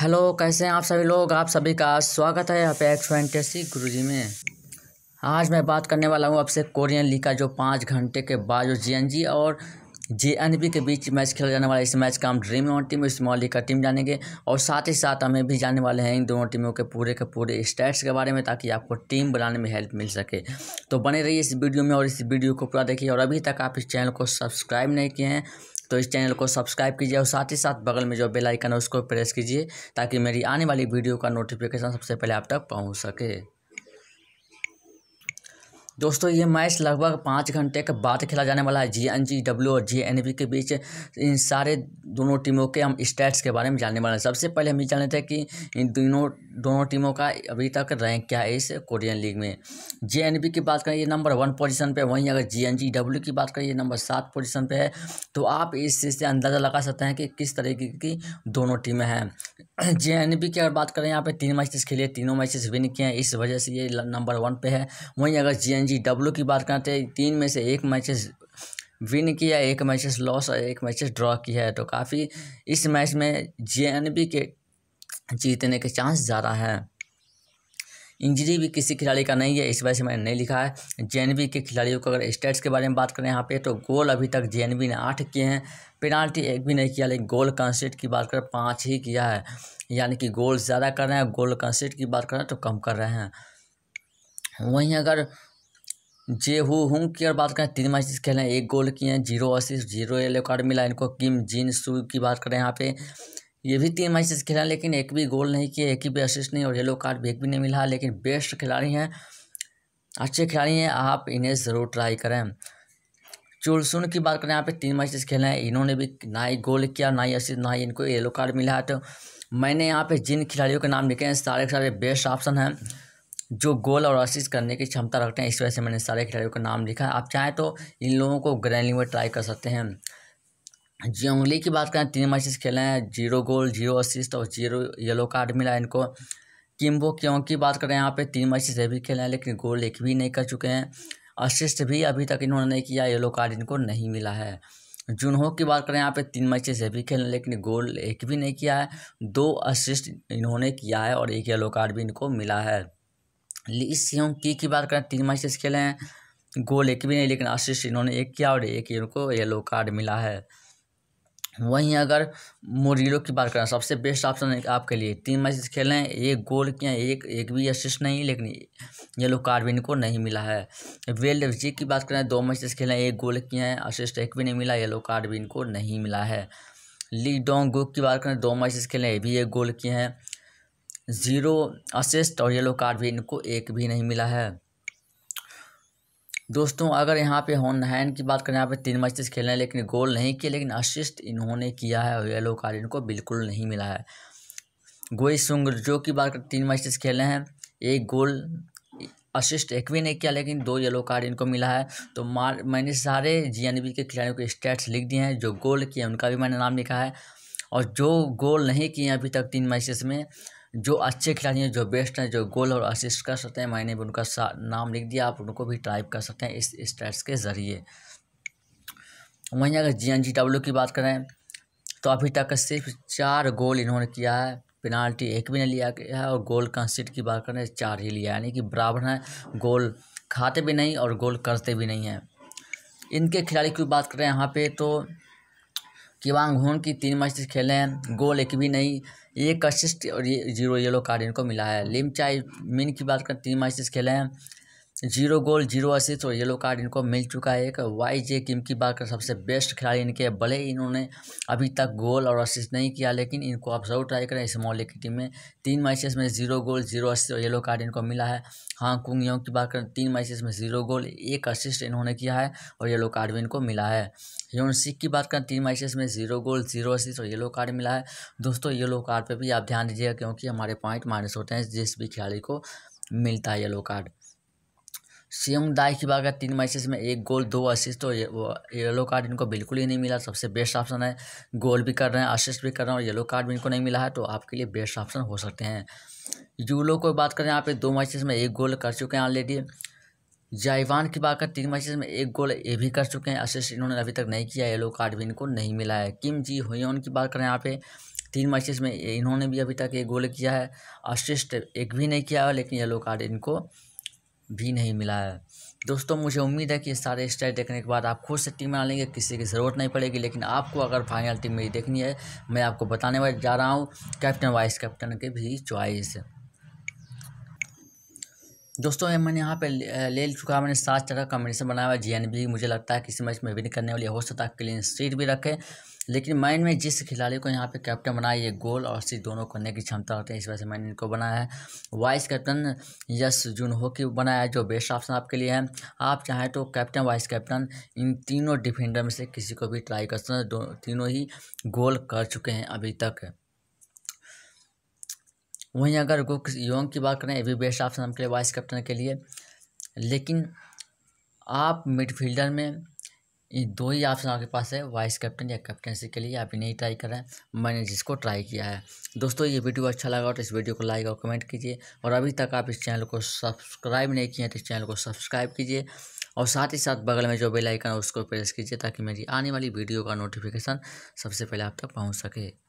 hello कैसे हैं आप सभी लोग आप सभी का स्वागत है यहाँ पे एक्स फैंटेसी गुरु जी में आज मैं बात करने वाला हूँ आपसे कोरियन लीग का जो पाँच घंटे के बाद जो जी और जे के बीच मैच खेला जाने वाला इस मैच का हम Dream Eleven team small league का टीम जानेंगे और साथ ही साथ हमें भी जाने वाले हैं इन दोनों टीमों के पूरे के पूरे स्टैट्स के बारे में ताकि आपको टीम बनाने में हेल्प मिल सके तो बने रहिए इस वीडियो में और इस वीडियो को पूरा देखिए और अभी तक आप इस चैनल को सब्सक्राइब नहीं किए हैं तो इस चैनल को सब्सक्राइब कीजिए और साथ ही साथ बगल में जो बेल आइकन है उसको प्रेस कीजिए ताकि मेरी आने वाली वीडियो का नोटिफिकेशन सबसे पहले आप तक पहुँच सके दोस्तों ये मैच लगभग पाँच घंटे के बाद खेला जाने वाला है जे एन जी डब्ल्यू और जे एन बी के बीच इन सारे दोनों टीमों के हम स्टैट्स के बारे में जानने वाले हैं सबसे पहले हम ये जानते थे कि इन दोनों दोनों टीमों का अभी तक रैंक क्या है इस कोरियन लीग में जे एन बी की बात करें ये नंबर वन पोजिशन पर वहीं अगर जे एन जी डब्ल्यू की बात करें ये नंबर सात पोजिशन पर है तो आप इससे अंदाज़ा लगा सकते हैं कि किस तरीके की दोनों टीमें हैं जे एन बी की अगर बात करें यहाँ पे तीन मैचेस खेले तीनों मैचेस विन किए हैं इस वजह से ये नंबर वन पे है वहीं अगर जे एन जी डब्ल्यू की बात करते तो हैं तीन में से एक मैचेस विन किया एक मैचेस लॉस और एक मैचेस ड्रॉ किया है तो काफ़ी इस मैच में जे एन बी के जीतने के चांस ज़्यादा हैं इंजरी भी किसी खिलाड़ी का नहीं है इस वजह से मैंने नहीं लिखा है जे के खिलाड़ियों को अगर स्टेट्स के बारे में बात करें यहाँ पे तो गोल अभी तक जे ने आठ किए हैं पेनाल्टी एक भी नहीं किया लेकिन गोल कंसेट की बात करें पाँच ही किया है यानी कि गोल ज़्यादा कर रहे हैं गोल कंसेट की बात करें तो कम कर रहे हैं वहीं अगर जे हु हुंग की अगर बात करें तीन मैच खेले हैं एक गोल किए हैं zero assist zero yellow card मिला इनको किम जिन सू की बात करें यहाँ पे ये भी तीन मैचेस खेला लेकिन एक भी गोल नहीं किया एक ही भी असिस्ट नहीं और येलो कार्ड भी एक भी नहीं मिला लेकिन बेस्ट खिलाड़ी हैं अच्छे खिलाड़ी हैं आप इन्हें ज़रूर ट्राई करें चुलसुन की बात करें यहाँ पे तीन मैचेस खेले हैं इन्होंने भी ना ही गोल किया ना ही असिस्ट ना ही इनको येलो कार्ड मिला है तो मैंने यहाँ पर जिन खिलाड़ियों के नाम लिखे हैं सारे सारे बेस्ट ऑप्शन हैं जो गोल और असिस्ट करने की क्षमता रखते हैं इस वजह से मैंने सारे खिलाड़ियों का नाम लिखा है आप चाहें तो इन लोगों को ग्रैंडिंग में ट्राई कर सकते हैं उंगली की बात करें तीन मैचेस खेले हैं जीरो गोल जीरो असिस्ट और जीरो येलो कार्ड मिला इनको किम्बो क्यों की बात करें यहाँ पे तीन मैचेस भी खेले हैं लेकिन गोल एक भी नहीं कर चुके हैं असिस्ट भी अभी तक इन्होंने नहीं किया येलो कार्ड इनको नहीं मिला है जुनहो की बात करें यहाँ पे तीन मैचेस भी खेले लेकिन गोल एक भी नहीं किया है दो असिस्ट इन्होंने किया है और एक येलो कार्ड भी इनको मिला है ली सियोंग की की बात करें तीन मैचेस खेले हैं गोल एक भी नहीं लेकिन असिस्ट इन्होंने एक किया और एक इनको येलो कार्ड मिला है वहीं अगर मोरिलो की बात करें सबसे बेस्ट ऑप्शन है आपके लिए तीन मैच खेले हैं एक गोल किए हैं एक एक भी असिस्ट नहीं लेकिन येलो कार्ड भी इनको नहीं मिला है वेल जी की बात करें दो मैच खेले हैं एक गोल किए हैं असिस्ट एक भी नहीं मिला येलो कार्ड भी इनको नहीं मिला है ली डोंग गुक की बात करें दो मैच खेले हैं भी एक गोल किए हैं जीरो असिस्ट और येलो कार्ड भी इनको एक भी नहीं मिला है दोस्तों अगर यहाँ पे होनहैन की बात करें यहाँ पे तीन मैचेस खेले हैं लेकिन गोल नहीं किए लेकिन असिस्ट इन्होंने किया है और येलो कार्ड इनको बिल्कुल नहीं मिला है गोई सुंग जो की बात करें तीन मैचेस खेले हैं एक गोल असिस्ट एक भी नहीं किया लेकिन दो येलो कार्ड इनको मिला है तो मार मैंने सारे जी के खिलाड़ियों के स्टैट्स लिख दिए हैं जो गोल किए उनका भी मैंने नाम लिखा है और जो गोल नहीं किए अभी तक तीन मैचेस में जो अच्छे खिलाड़ी हैं जो बेस्ट हैं जो गोल और असिस्ट कर सकते हैं मैंने भी उनका नाम लिख दिया आप उनको भी टाइप कर सकते हैं इस स्टैट्स के ज़रिए वहीं अगर जी एन जी डब्ल्यू की बात करें तो अभी तक सिर्फ चार गोल इन्होंने किया है पेनाल्टी एक भी नहीं लिया गया है और गोल कंसिट की बात करें चार ही लिया यानी कि बराबर है गोल खाते भी नहीं और गोल करते भी नहीं हैं इनके खिलाड़ी की बात करें यहाँ पे तो किवांग हुन की तीन मैच खेले हैं गोल एक भी नहीं एक असिस्ट और ये जीरो येलो कार्ड इनको मिला है लिम चाई मिन की बात करें तीन मैच खेले हैं जीरो गोल जीरो असिस्ट और येलो कार्ड इनको मिल चुका है एक वाई जे किम की बात कर सबसे बेस्ट खिलाड़ी इनके भले ही इन्होंने अभी तक गोल और असिस्ट नहीं किया लेकिन इनको आप जरूर ट्राई करें इस मोहल्ले की टीम में तीन मैचेस में जीरो गोल जीरो असिस्ट और येलो कार्ड इनको मिला है हाँ कुंग योंग की बात करें तीन मैचेस में जीरो गोल एक असिस्ट इन्होंने किया है और येलो कार्ड भी इनको मिला है योन सिख की बात करें तीन मैचेस में जीरो गोल जीरो असिस्ट और येलो कार्ड मिला है दोस्तों येलो कार्ड पर भी आप ध्यान दीजिएगा क्योंकि हमारे पॉइंट माइनस होते हैं जिस भी खिलाड़ी को मिलता है येलो कार्ड दाई की बात करें तीन मैचेस में एक गोल दो असिस्ट तो ये येलो कार्ड इनको बिल्कुल ही नहीं मिला सबसे बेस्ट ऑप्शन है गोल भी कर रहे हैं असिस्ट भी कर रहे हैं और येलो कार्ड भी इनको नहीं मिला है तो आपके लिए बेस्ट ऑप्शन हो सकते हैं यूलो को बात करें यहाँ पे दो मैचेस में एक गोल कर चुके हैं ऑलरेडी जाइवान की बात करें तीन मैचेस में एक गोल ये भी कर चुके हैं असिस्ट इन्होंने अभी तक नहीं किया येलो कार्ड भी इनको नहीं मिला है किम जी हुयोन की बात करें यहाँ पे तीन मैचेस में इन्होंने भी अभी तक एक गोल किया है असिस्ट एक भी नहीं किया है लेकिन येलो कार्ड इनको भी नहीं मिला है दोस्तों मुझे उम्मीद है कि सारे स्टाइल देखने के बाद आप खुद से टीम बना लेंगे किसी की ज़रूरत नहीं पड़ेगी लेकिन आपको अगर फाइनल टीम मेरी देखनी है मैं आपको बताने वाले जा रहा हूँ कैप्टन वाइस कैप्टन के भी चॉइस दोस्तों ये मैंने यहाँ पे ले चुका मैंने सात तरह का कॉम्बिनेशन बनाया हुआ जी एन बी मुझे लगता है किसी मैच में विन करने वाली हो सकता है क्लीन स्ट्रीट भी रखें लेकिन मैन में जिस खिलाड़ी को यहाँ पे कैप्टन बनाया ये गोल और सिर्फ दोनों करने की क्षमता होती है इस वजह से मैंने इनको बनाया है वाइस कैप्टन यस जून हो की बनाया है जो बेस्ट ऑप्शन आपके लिए है आप चाहें तो कैप्टन वाइस कैप्टन इन तीनों डिफेंडर में से किसी को भी ट्राई कर सकते हैं तीनों ही गोल कर चुके हैं अभी तक वहीं अगर गुक योंग की बात करें ये भी बेस्ट ऑप्शन आपके लिए वाइस कैप्टन के लिए लेकिन आप मिडफील्डर में ये दो ही ऑप्शन आपके पास है वाइस कैप्टन या कैप्टनसी के लिए आप इन्हें ट्राई करें मैंने जिसको ट्राई किया है दोस्तों ये वीडियो अच्छा लगा तो इस वीडियो को लाइक और कमेंट कीजिए और अभी तक आप इस चैनल को सब्सक्राइब नहीं किए हैं तो इस चैनल को सब्सक्राइब कीजिए और साथ ही साथ बगल में जो बेल आइकन है उसको प्रेस कीजिए ताकि मेरी आने वाली वीडियो का नोटिफिकेशन सबसे पहले आप तक पहुँच सके